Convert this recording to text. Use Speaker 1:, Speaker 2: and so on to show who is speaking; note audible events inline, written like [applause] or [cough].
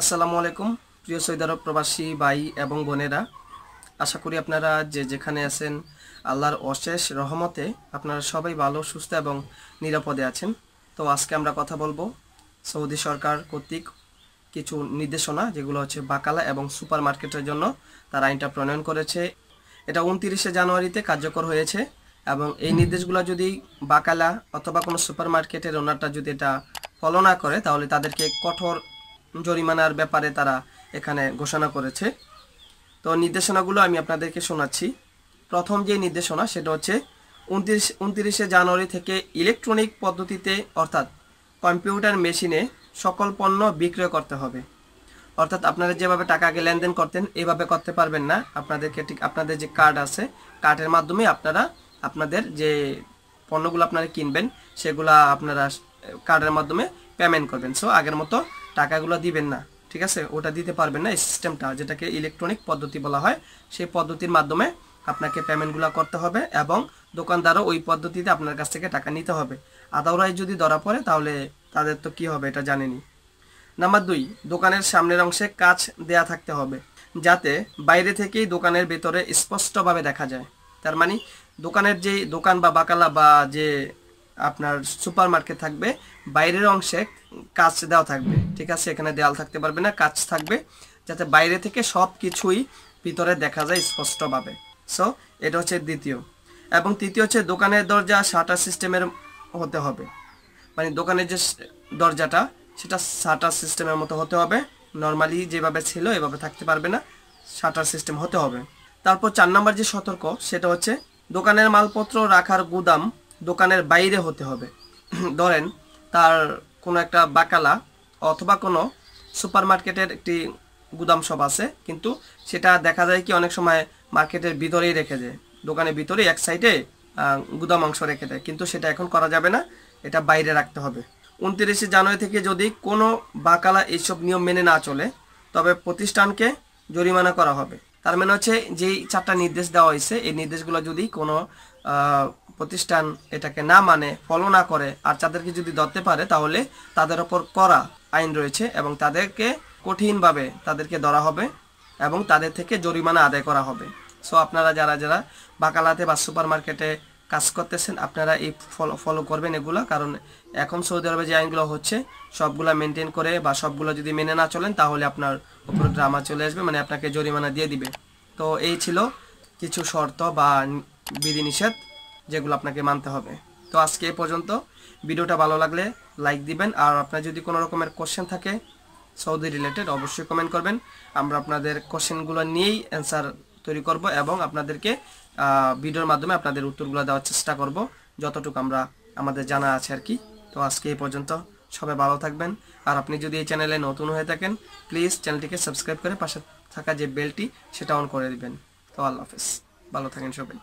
Speaker 1: আসসালামু আলাইকুম প্রিয় সৈদার প্রবাসী ভাই এবং বোনেরা আশা করি আপনারা যে যেখানে আছেন আল্লাহর অশেষ রহমতে আপনারা সবাই ভালো সুস্থ এবং নিরাপদে আছেন তো আজকে আমরা কথা বলবো সৌদি সরকার কর্তৃক কিছু নির্দেশনা যেগুলো হচ্ছে বাকালা এবং সুপার মার্কেটের জন্য তারা আইনটা প্রণয়ন করেছে এটা উনতিরিশে জানুয়ারিতে কার্যকর হয়েছে এবং এই নির্দেশগুলো যদি বাকালা অথবা কোনো সুপার মার্কেটের ওনারটা যদি এটা ফলো না করে তাহলে তাদেরকে কঠোর জরিমানার ব্যাপারে তারা এখানে ঘোষণা করেছে তো নির্দেশনাগুলো আমি আপনাদেরকে শোনাচ্ছি প্রথম যে নির্দেশনা সেটা হচ্ছে উনত্রিশ উনত্রিশে জানুয়ারি থেকে ইলেকট্রনিক পদ্ধতিতে অর্থাৎ কম্পিউটার মেশিনে সকল পণ্য বিক্রয় করতে হবে অর্থাৎ আপনারা যেভাবে টাকা আগে লেনদেন করতেন এভাবে করতে পারবেন না আপনাদেরকে ঠিক আপনাদের যে কার্ড আছে কার্ডের মাধ্যমে আপনারা আপনাদের যে পণ্যগুলো আপনারা কিনবেন সেগুলো আপনারা কার্ডের মাধ্যমে পেমেন্ট করবেন সো আগের মতো টাকাগুলো দিবেন না ঠিক আছে ওটা দিতে পারবেন না এই সিস্টেমটা যেটাকে ইলেকট্রনিক পদ্ধতি বলা হয় সেই পদ্ধতির মাধ্যমে আপনাকে পেমেন্টগুলো করতে হবে এবং দোকানদারও ওই পদ্ধতিতে আপনার কাছ থেকে টাকা নিতে হবে আদাওরাই যদি ধরা পড়ে তাহলে তাদের তো কি হবে এটা জানেনি নাম্বার দুই দোকানের সামনের অংশে কাজ দেয়া থাকতে হবে যাতে বাইরে থেকেই দোকানের ভেতরে স্পষ্টভাবে দেখা যায় তার মানে দোকানের যে দোকান বা বাকালা বা যে আপনার সুপার মার্কেট থাকবে বাইরের অংশে কাচ দেওয়া থাকবে ঠিক আছে এখানে দেয়াল থাকতে পারবে না কাচ থাকবে যাতে বাইরে থেকে সব কিছুই ভিতরে দেখা যায় স্পষ্টভাবে সো এটা হচ্ছে দ্বিতীয় এবং তৃতীয় হচ্ছে দোকানের দরজা শাটার সিস্টেমের হতে হবে মানে দোকানের যে দরজাটা সেটা শাটার সিস্টেমের মতো হতে হবে নর্মালি যেভাবে ছিল এভাবে থাকতে পারবে না শাটার সিস্টেম হতে হবে তারপর চার নম্বর যে সতর্ক সেটা হচ্ছে দোকানের মালপত্র রাখার গুদাম দোকানের বাইরে হতে হবে [clears throat] ধরেন তার কোনো একটা বাকালা অথবা কোনো সুপার মার্কেটের একটি গুদাম শপ আছে কিন্তু সেটা দেখা যায় কি অনেক সময় মার্কেটের ভিতরেই রেখে দেয় দোকানের ভিতরে এক সাইডে গুদাম অংশ রেখে দেয় কিন্তু সেটা এখন করা যাবে না এটা বাইরে রাখতে হবে উনত্রিশে জানুয়ারি থেকে যদি কোনো বাকালা এইসব নিয়ম মেনে না চলে তবে প্রতিষ্ঠানকে জরিমানা করা হবে তার মানে হচ্ছে যেই চারটা নির্দেশ দেওয়া হয়েছে এই নির্দেশগুলো যদি কোনো প্রতিষ্ঠান এটাকে না মানে ফলো না করে আর তাদেরকে যদি ধরতে পারে তাহলে তাদের ওপর করা আইন রয়েছে এবং তাদেরকে কঠিনভাবে তাদেরকে ধরা হবে এবং তাদের থেকে জরিমানা আদায় করা হবে সো আপনারা যারা যারা বাকালাতে বা সুপার মার্কেটে কাজ করতেছেন আপনারা এই ফলো ফলো করবেন এগুলো কারণ এখন সৌদি আরবে যে আইনগুলো হচ্ছে সবগুলা মেনটেন করে বা সবগুলো যদি মেনে না চলেন তাহলে আপনার উপর ড্রামা চলে আসবে মানে আপনাকে জরিমানা দিয়ে দিবে তো এই ছিল কিছু শর্ত বা বিধিনিষেধ যেগুলো আপনাকে মানতে হবে তো আজকে এ পর্যন্ত ভিডিওটা ভালো লাগলে লাইক দিবেন আর আপনার যদি কোনো রকমের কোশ্চেন থাকে সৌদি রিলেটেড অবশ্যই কমেন্ট করবেন আমরা আপনাদের কোশ্চেনগুলো নিয়েই অ্যান্সার তৈরি করব এবং আপনাদেরকে ভিডিওর মাধ্যমে আপনাদের উত্তরগুলো দেওয়ার চেষ্টা করব যতটুকু আমরা আমাদের জানা আছে আর কি তো আজকে এ পর্যন্ত সবাই ভালো থাকবেন আর আপনি যদি এই চ্যানেলে নতুন হয়ে থাকেন প্লিজ চ্যানেলটিকে সাবস্ক্রাইব করে পাশে থাকা যে বেলটি সেটা অন করে দিবেন তো আল্লাহ হাফেজ ভালো থাকেন সবাই